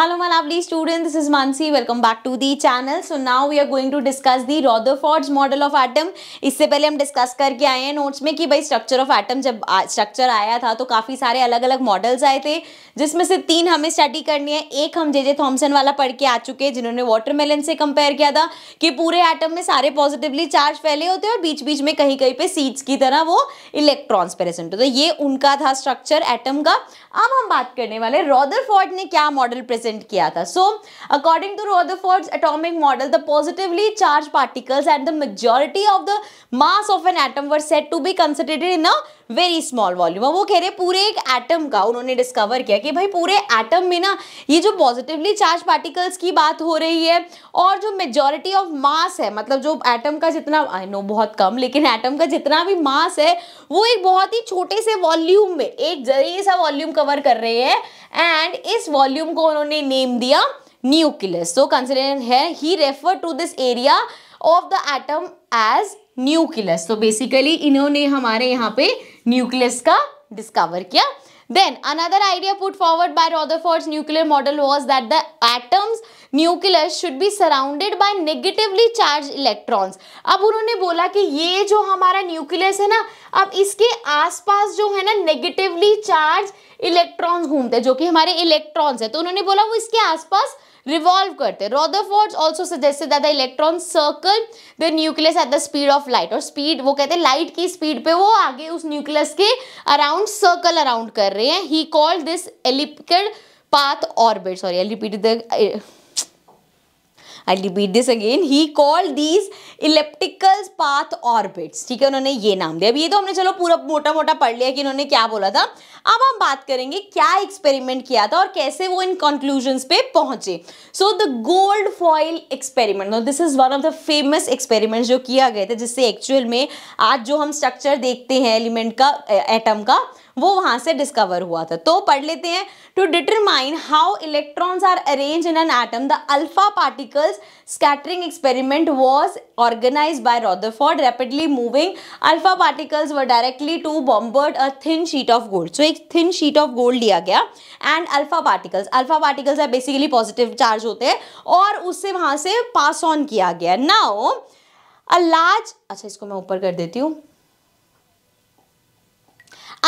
Hello my lovely students, this is Mansi. Welcome back to the channel. So now we are going to discuss the Rutherford's model of atom इससे पहले हम discuss करके आए हैं notes में कि भाई स्ट्रक्चर ऑफ एटम जब स्ट्रक्चर आया था तो काफ़ी सारे अलग अलग मॉडल्स आए थे जिसमें से तीन हमें स्टडी करनी है एक हम जे जे थॉम्सन वाला पढ़ के आ चुके हैं जिन्होंने वाटरमेलन से कंपेयर किया था कि पूरे एटम में सारे पॉजिटिवली चार्ज फैले होते हैं और बीच बीच में कहीं कहीं पर सीट्स की तरह वो इलेक्ट्रॉन्स प्रेजेंट होते ये उनका था स्ट्रक्चर एटम का अब हम बात करने वाले रॉदरफॉर्ड ने क्या मॉडल प्रेजेंट रिप्रेजेंट किया था so according to Rutherford's atomic model the positively charge particles and the majority of the mass of an atom were set to be considered in a very small volume वो कह रहे पूरे एक atom का उन्होंने discover किया कि भाई पूरे एटम में ना ये जो पॉजिटिवली चार्ज पार्टिकल्स की बात हो रही है और जो मेजोरिटी ऑफ मास है मतलब जो एटम का जितना आई नो बहुत कम लेकिन एटम का जितना भी मास है वो एक बहुत ही छोटे से वॉल्यूम में एक जरिए सा वॉल्यूम कवर कर रहे हैं एंड इस वॉल्यूम को उन्होंने उन्होंने नेम दिया न्यूक्लियस सो कंसिडर है he refer to this area of the atom as nucleus तो बेसिकली इन्होंने हमारे यहाँ पे न्यूक्लियस का डिस्कवर किया Then another idea put forward by Rutherford's nuclear model was that the atoms nucleus should be surrounded by negatively charged electrons अब उन्होंने बोला कि ये जो हमारा न्यूक्लियस है ना अब इसके आसपास जो है ना नेगेटिवली चार्ज इलेक्ट्रॉन्स घूमते हैं जो कि हमारे इलेक्ट्रॉन्स है तो उन्होंने बोला वो इसके आसपास रिवॉल्व करते हैं Rutherford also suggested that the electron circle the nucleus at the speed of light और स्पीड वो कहते हैं लाइट की स्पीड पे वो आगे उस न्यूक्लियस के अराउंड सर्कल अराउंड कर रहे हैं he called this elliptical path orbit sorry elliptic the I'll repeat this again. He called these elliptical path orbits. ठीक है उन्होंने ये नाम दिया अभी ये तो हमने चलो पूरा मोटा मोटा पढ़ लिया कि इन्होंने क्या बोला था अब हम बात करेंगे क्या एक्सपेरिमेंट किया था और कैसे वो इन कंक्लूजन पे पहुंचे so the gold foil experiment this is one of the famous experiment जो किया गया था जिससे एक्चुअल में आज जो हम स्ट्रक्चर देखते हैं एलिमेंट का एटम का वो वहां से डिस्कवर हुआ था तो पढ़ लेते हैं to determine how electrons are arrange in an atom the alpha particles scattering experiment was organized by Rutherford rapidly moving alpha particles were directly to bombard a thin sheet of gold so एक thin sheet of gold लिया गया and alpha particles alpha particles है basically positive charge होते हैं और उससे वहां से पास ऑन किया गया नाउ अ लार्ज अच्छा इसको मैं ऊपर कर देती हूँ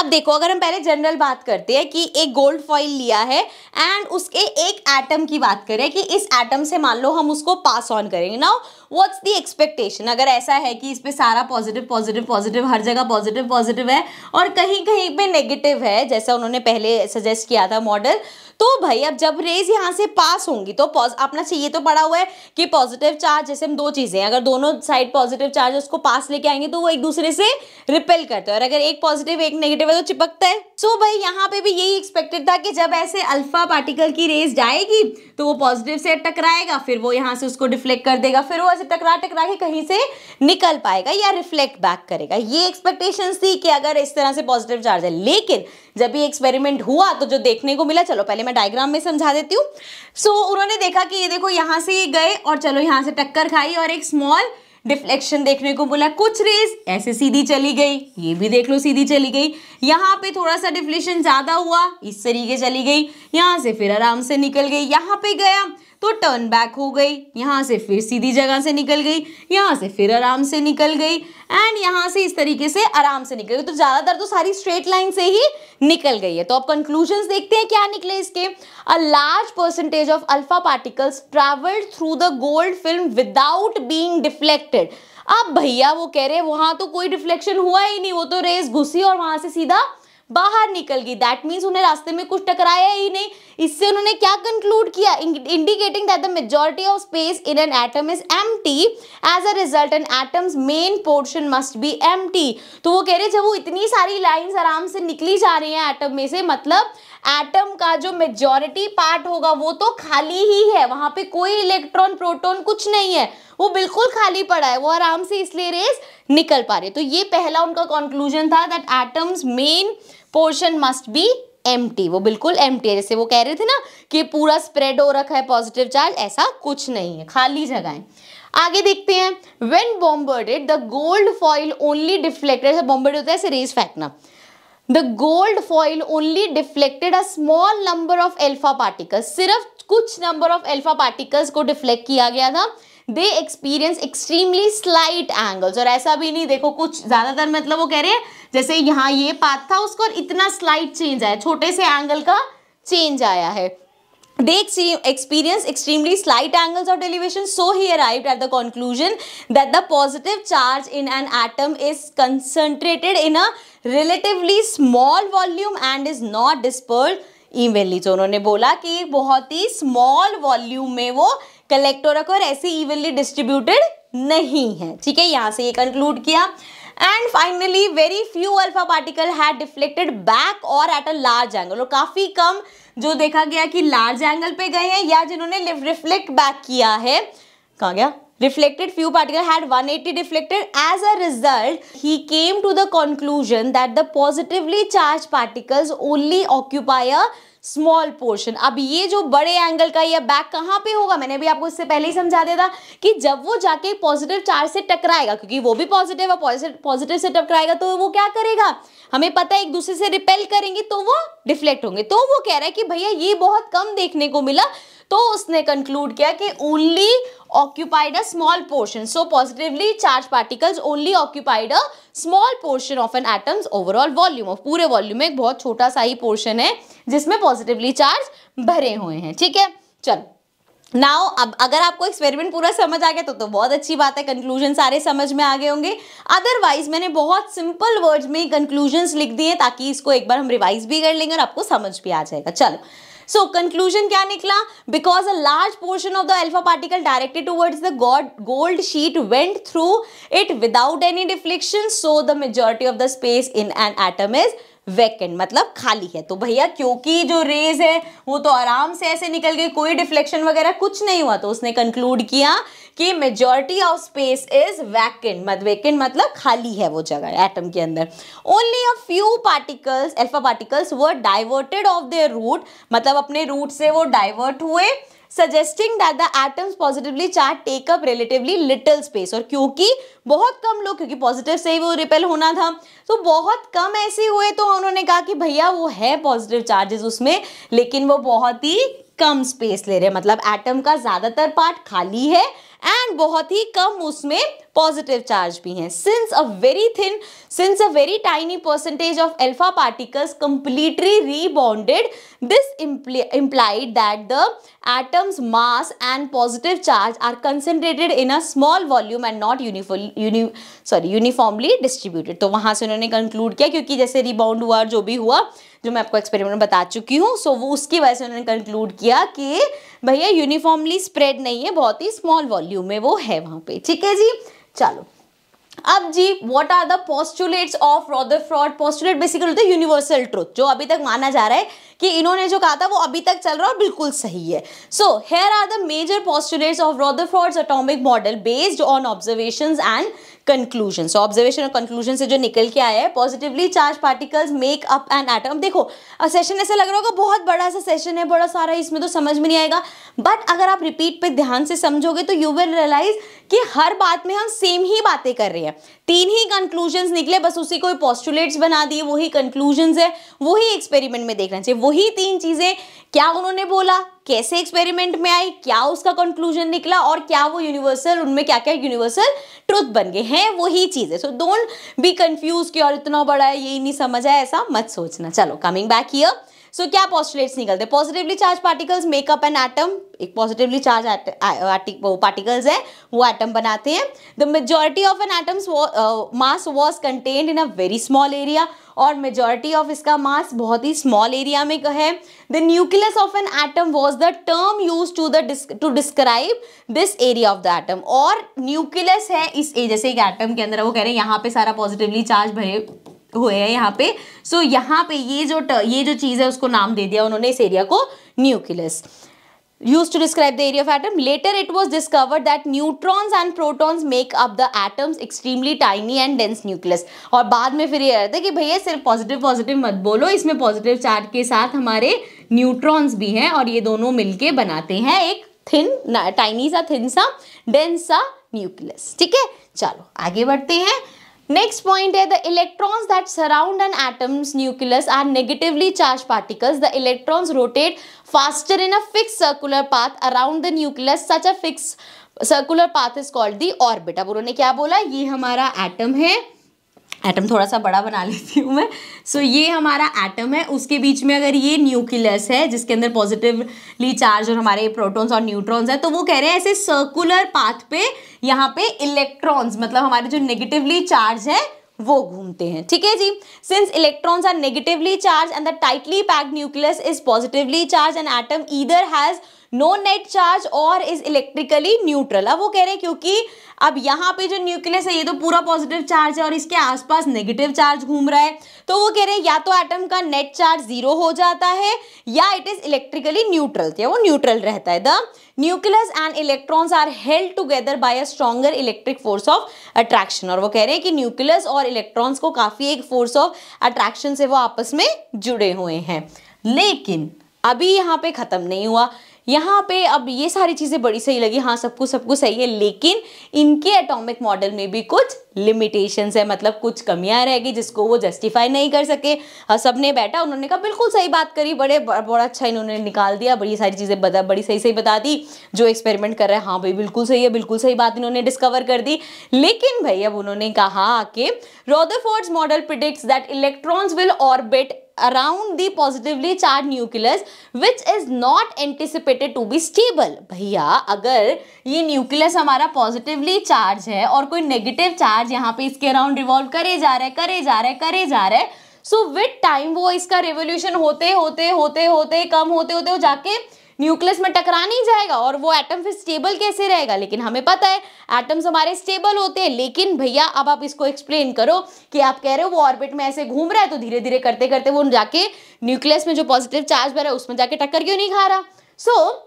अब देखो अगर हम पहले जनरल बात करते हैं कि एक गोल्ड फॉइल लिया है एंड उसके एक एटम की बात करें कि इस एटम से मान लो हम उसको पास ऑन करेंगे नाउ व्हाट्स दी एक्सपेक्टेशन अगर ऐसा है कि इस पर सारा पॉजिटिव पॉजिटिव पॉजिटिव हर जगह पॉजिटिव पॉजिटिव है और कहीं कहीं पे नेगेटिव है जैसा उन्होंने पहले सजेस्ट किया था मॉडल तो भाई अब जब रेज यहाँ से पास होंगी तो अपना चाहिए तो पड़ा हुआ है कि पॉजिटिव चार्ज जैसे हम दो चीज़ें अगर दोनों साइड पॉजिटिव चार्ज उसको पास लेके आएंगे तो वो एक दूसरे से रिपेल करते हैं और अगर एक पॉजिटिव एक नेगेटिव लेवल तो चिपकता है सो so भाई यहाँ पे भी यही एक्सपेक्टेड था कि जब ऐसे अल्फा पार्टिकल की रेस जाएगी तो वो पॉजिटिव से टकराएगा फिर वो यहाँ से उसको रिफ्लेक्ट कर देगा फिर वो ऐसे टकरा टकरा के कहीं से निकल पाएगा या रिफ्लेक्ट बैक करेगा ये एक्सपेक्टेशन थी कि अगर इस तरह से पॉजिटिव चार्ज है लेकिन जब ये एक्सपेरिमेंट हुआ तो जो देखने को मिला चलो पहले मैं डायग्राम में समझा देती हूँ सो so, उन्होंने देखा कि ये देखो यहाँ से ये गए और चलो यहाँ से टक्कर खाई और एक स्मॉल डिफ्लेक्शन देखने को बोला कुछ रेस ऐसे सीधी चली गई ये भी देख लो सीधी चली गई यहाँ पे थोड़ा सा डिफ्लेक्शन ज़्यादा हुआ इस तरीके चली गई यहाँ से फिर आराम से निकल गई यहाँ पे गया तो टर्न बैक हो गई यहाँ से फिर सीधी जगह से निकल गई यहाँ से फिर आराम से निकल गई एंड यहाँ से इस तरीके से आराम से निकल गई तो ज़्यादातर तो सारी स्ट्रेट लाइन से ही निकल गई है तो अब कंक्लूजन देखते हैं क्या निकले इसके a large percentage of alpha particles travelled through the gold film without being deflected अब भैया वो कह रहे हैं वहां तो कोई डिफ्लेक्शन हुआ ही नहीं वो तो रेस घुसी और वहां से सीधा बाहर निकल गई दैट मीन्स उन्हें रास्ते में कुछ टकराया ही नहीं इससे उन्होंने क्या कंक्लूड किया indicating that the majority of space in an atom is M as a result N atoms main portion must be M तो वो कह रहे जब वो इतनी सारी लाइन्स आराम से निकली जा रही हैं एटम में से मतलब एटम का जो मेजोरिटी पार्ट होगा वो तो खाली ही है वहां पे कोई इलेक्ट्रॉन प्रोटॉन कुछ नहीं है वो बिल्कुल खाली पड़ा है वो आराम से इसलिए रेस निकल पा रहे तो ये पहला उनका कंक्लूजन था that atom's main portion must be एम वो बिल्कुल एम है जैसे वो कह रहे थे ना कि पूरा स्प्रेड हो रखा है पॉजिटिव चार्ज ऐसा कुछ नहीं है खाली जगह है आगे देखते हैं when bombarded the gold foil only deflected bombard होता है ऐसे रेस फेंकना the gold foil only deflected a small number of alpha particles सिर्फ कुछ नंबर ऑफ एल्फा पार्टिकल्स को डिफ्लेक्ट किया गया था they experience extremely slight angles और ऐसा भी नहीं देखो कुछ ज़्यादातर मतलब वो कह रहे हैं जैसे यहाँ ये पाथ था उसको इतना स्लाइट चेंज आया छोटे से एंगल का चेंज आया है They experienced extremely slight angles of elevation, so he arrived at the conclusion that the positive charge in an atom is concentrated in a relatively small volume and is not dispersed evenly. तो उन्होंने बोला कि बहुत ही small volume में वो कलेक्टोरा को ऐसे evenly distributed नहीं है ठीक है यहाँ से ये कंक्लूड किया and finally very few alpha particle had deflected back और एट अ लार्ज एंगल और काफ़ी कम जो देखा गया कि लार्ज एंगल पे गए हैं या जिन्होंने रिफ्लेक्ट बैक किया है कहाँ गया reflected few particle had 180 deflected as a result he came to the conclusion that the positively charged particles only occupy a small portion अब ये जो बड़े एंगल का या बैक कहाँ पे होगा मैंने भी आपको इससे पहले ही समझा दिया था कि जब वो जाके पॉजिटिव चार्ज से टकराएगा क्योंकि वो भी पॉजिटिव है पॉजिटिव से टकराएगा तो वो क्या करेगा हमें पता है एक दूसरे से रिपेल करेंगे तो वो डिफ्लेक्ट होंगे तो वो कह रहा है कि भैया ये बहुत कम देखने को मिला तो उसने कंक्लूड किया कि only occupied a small portion. So positively charged particles only occupied a small portion of an atom's overall volume. of pure volume mein ek bahut chhota sa hi portion hai jisme positively charged bhare hue hain theek hai चलो now अब अगर आपको experiment पूरा समझ आ गया तो तो बहुत अच्छी बात है कंक्लूजन सारे समझ में आ गए होंगे अदरवाइज मैंने बहुत सिंपल वर्ड्स में कंक्लूजन्स लिख दिए ताकि इसको एक बार हम रिवाइज भी कर लेंगे और आपको समझ भी आ जाएगा चलो सो कंक्लूजन क्या निकला because a large portion of the alpha particle directed towards the god gold sheet went through it without any deflection so the majority of the space in an atom is vacant मतलब खाली है तो भैया क्योंकि जो raise है वो तो आराम से ऐसे निकल गई कोई डिफ्लेक्शन वगैरह कुछ नहीं हुआ तो उसने कंक्लूड किया कि majority of space is vacant मत वैकेंट मतलब खाली है वो जगह एटम के अंदर only a few particles alpha particles were diverted off their route मतलब अपने रूट से वो डाइवर्ट हुए suggesting that the atom's positively charge take up relatively little space और क्योंकि बहुत कम लोग क्योंकि पॉजिटिव से ही वो रिपेल होना था तो बहुत कम ऐसे हुए तो उन्होंने कहा कि भैया वो है पॉजिटिव चार्जेस उसमें लेकिन वो बहुत ही कम स्पेस ले रहे हैं मतलब एटम का ज़्यादातर पार्ट खाली है एंड बहुत ही कम उसमें पॉजिटिव चार्ज भी हैं since a very thin since a very tiny percentage of alpha particles completely rebounded this implied that the atom's mass and positive charge are concentrated in a small volume and not uniform uni, sorry uniformly distributed तो वहाँ से उन्होंने conclude किया क्योंकि जैसे rebound हुआ जो भी हुआ जो मैं आपको एक्सपेरिमेंट में बता चुकी हूँ सो so वो उसकी वजह से उन्होंने कंक्लूड किया कि भैया यूनिफॉर्मली स्प्रेड नहीं है बहुत ही स्मॉल वॉल्यूम में वो है वहाँ पे ठीक है जी चलो अब जी what are the postulates of Rutherford postulate basically होते यूनिवर्सल ट्रूथ जो अभी तक माना जा रहा है कि इन्होंने जो कहा था वो अभी तक चल रहा है और बिल्कुल सही है so here are the major postulates of Rutherford's atomic model based on observation and conclusion so observation और कंक्लूजन से जो निकल के आया है positively charge particles make up an atom देखो सेशन ऐसा लग रहा होगा बहुत बड़ा सा सेशन है बड़ा सारा इसमें तो समझ में नहीं आएगा बट अगर आप रिपीट पे ध्यान से समझोगे तो यू विल रियलाइज कि हर बात में हम सेम ही बातें कर रहे हैं तीन ही कंक्लूजन निकले बस उसी को पॉस्टुलेट्स बना दिए वही कंक्लूजन है वही एक्सपेरिमेंट में देखना चाहिए वही तीन चीज़ें क्या उन्होंने बोला कैसे एक्सपेरिमेंट में आई क्या उसका कंक्लूजन निकला और क्या वो यूनिवर्सल उनमें क्या क्या यूनिवर्सल ट्रुथ बन गए हैं वही चीज़ें सो डोंट बी कंफ्यूज कि और इतना बड़ा है ये नहीं समझ है ऐसा मत सोचना चलो कमिंग बैक हियर सो क्या पॉस्टुलेट्स निकलते हैं positively charge particles make up an atom एक पॉजिटिवली चार्ज पार्टिकल्स है वो एटम बनाते हैं the majority of an atom's mass was contained in a very small area और मेजोरिटी ऑफ इसका मास बहुत ही स्मॉल एरिया में है the nucleus of an atom was the term use to the to describe this area of the atom और nucleus है इस जैसे एक एटम के अंदर वो कह रहे हैं यहाँ पे सारा पॉजिटिवली चार्ज भरे हुए हैं यहाँ पे सो so, यहाँ पे ये जो ये जो चीज़ है उसको नाम दे दिया उन्होंने इस एरिया को nucleus use to describe the area of atom later it was discovered that neutrons and protons make up the atom's extremely tiny and dense nucleus और बाद में फिर ये रहता है कि भैया सिर्फ पॉजिटिव पॉजिटिव मत बोलो इसमें पॉजिटिव चार्ज के साथ हमारे न्यूट्रॉन्स भी हैं और ये दोनों मिलके बनाते हैं एक थिन टाइनी सा थिन सा डेंस सा न्यूक्लियस ठीक है चलो आगे बढ़ते हैं नेक्स्ट पॉइंट है the electrons that surround an atom's nucleus are negatively charge particles the electrons rotate faster in a fix circular path around the nucleus such a fix circular path is called the orbit अब उन्होंने क्या बोला ये हमारा atom है atom थोड़ा सा बड़ा बना लेती हूँ मैं सो so, ये हमारा एटम है उसके बीच में अगर ये न्यूक्लियस है जिसके अंदर पॉजिटिवली चार्ज और हमारे प्रोटॉन्स और न्यूट्रॉन्स है तो वो कह रहे हैं ऐसे सर्कुलर पाथ पे यहाँ पे इलेक्ट्रॉन्स मतलब हमारे जो नेगेटिवली चार्ज है वो घूमते हैं ठीक है जी since electrons are negatively charge and the tightly packed nucleus is positively charge and atom either has no net charge और इज इलेक्ट्रिकली न्यूट्रल अब वो कह रहे हैं क्योंकि अब यहाँ पे जो न्यूक्लियस है ये तो पूरा पॉजिटिव चार्ज है और इसके आसपास नेगेटिव चार्ज घूम रहा है तो वो कह रहे हैं या तो एटम का नेट चार्ज जीरो हो जाता है या इट इज इलेक्ट्रिकली न्यूट्रल वो न्यूट्रल रहता है the nucleus and electrons are held together by a stronger electric force of attraction और वो कह रहे हैं कि न्यूक्लियस और इलेक्ट्रॉन्स को काफ़ी एक फोर्स ऑफ अट्रैक्शन से वो आपस में जुड़े हुए हैं लेकिन अभी यहाँ पे ख़त्म नहीं हुआ यहाँ पे अब ये सारी चीज़ें बड़ी सही लगी हाँ सब कुछ सब कुछ सही है लेकिन इनके एटॉमिक मॉडल में भी कुछ लिमिटेशंस है मतलब कुछ कमियां रह गई जिसको वो जस्टिफाई नहीं कर सके हाँ, सब ने बैठा उन्होंने कहा बिल्कुल सही बात करी बड़े बड़ा अच्छा इन्होंने निकाल दिया बड़ी सारी चीज़ें बता बड़ी सही सही बता दी जो एक्सपेरिमेंट कर रहे हैं हाँ भाई बिल्कुल सही है बिल्कुल सही बात इन्होंने डिस्कवर कर दी लेकिन भाई अब उन्होंने कहा कि Rutherford's model predict that electrons will orbit around the positively charge nucleus which is not anticipated to be stable भैया अगर ये न्यूक्लियस हमारा पॉजिटिवली चार्ज है और कोई नेगेटिव चार्ज यहाँ पे इसके अराउंड रिवॉल्व करे जा रहे करे जा रहे करे जा रहे सो विथ टाइम वो इसका रेवोल्यूशन होते होते होते होते कम होते होते हो जाके न्यूक्लियस में टकरा नहीं जाएगा और वो एटम फिर स्टेबल कैसे रहेगा लेकिन हमें पता है एटम्स हमारे स्टेबल होते हैं लेकिन भैया अब आप इसको एक्सप्लेन करो कि आप कह रहे हो वो ऑर्बिट में ऐसे घूम रहा है तो धीरे धीरे करते करते वो जाके न्यूक्लियस में जो पॉजिटिव चार्ज भरा है उसमें जाके टक्कर क्यों नहीं खा रहा so so,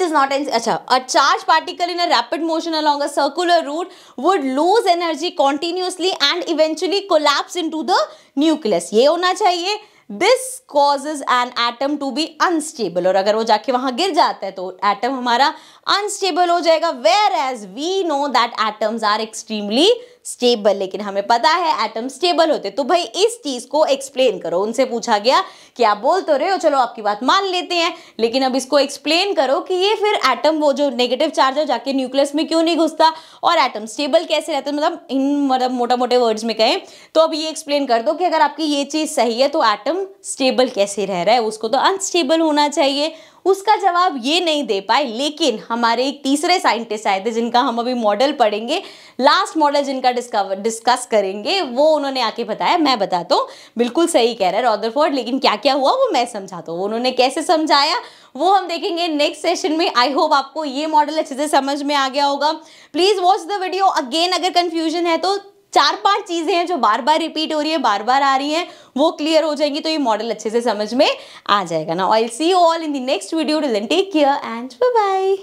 is not an अच्छा a charge particle in a rapid motion along a circular route would lose energy energy and eventually collapse into the nucleus ये होना चाहिए this causes an atom to be unstable और अगर वो जाके वहां गिर जाता है तो एटम हमारा अनस्टेबल हो जाएगा whereas we know that atoms are extremely stable लेकिन हमें पता है एटम स्टेबल होते तो भाई इस चीज़ को एक्सप्लेन करो उनसे पूछा गया कि आप बोल तो रहे हो चलो आपकी बात मान लेते हैं लेकिन अब इसको एक्सप्लेन करो कि ये फिर एटम वो जो नेगेटिव चार्ज है जाके न्यूक्लियस में क्यों नहीं घुसता और एटम स्टेबल कैसे रहते मतलब इन मतलब मोटा मोटे वर्ड्स में कहें तो अब ये एक्सप्लेन कर दो कि अगर आपकी ये चीज़ सही है तो एटम स्टेबल कैसे रह रहा है उसको तो अनस्टेबल होना चाहिए उसका जवाब ये नहीं दे पाए लेकिन हमारे एक तीसरे साइंटिस्ट आए थे जिनका हम अभी मॉडल पढ़ेंगे लास्ट मॉडल जिनका डिस्कवर डिस्कस करेंगे वो उन्होंने आके बताया मैं बताता हूँ बिल्कुल सही कह रहा है रॉदरफोर्ड लेकिन क्या क्या हुआ वो मैं समझाता हूँ उन्होंने कैसे समझाया वो हम देखेंगे नेक्स्ट सेशन में आई होप आपको ये मॉडल अच्छे से समझ में आ गया होगा please watch the video again अगर कन्फ्यूजन है तो चार पांच चीज़ें हैं जो बार बार रिपीट हो रही है बार बार आ रही हैं वो क्लियर हो जाएंगी तो ये मॉडल अच्छे से समझ में आ जाएगा ना I see all in the next video take care and bye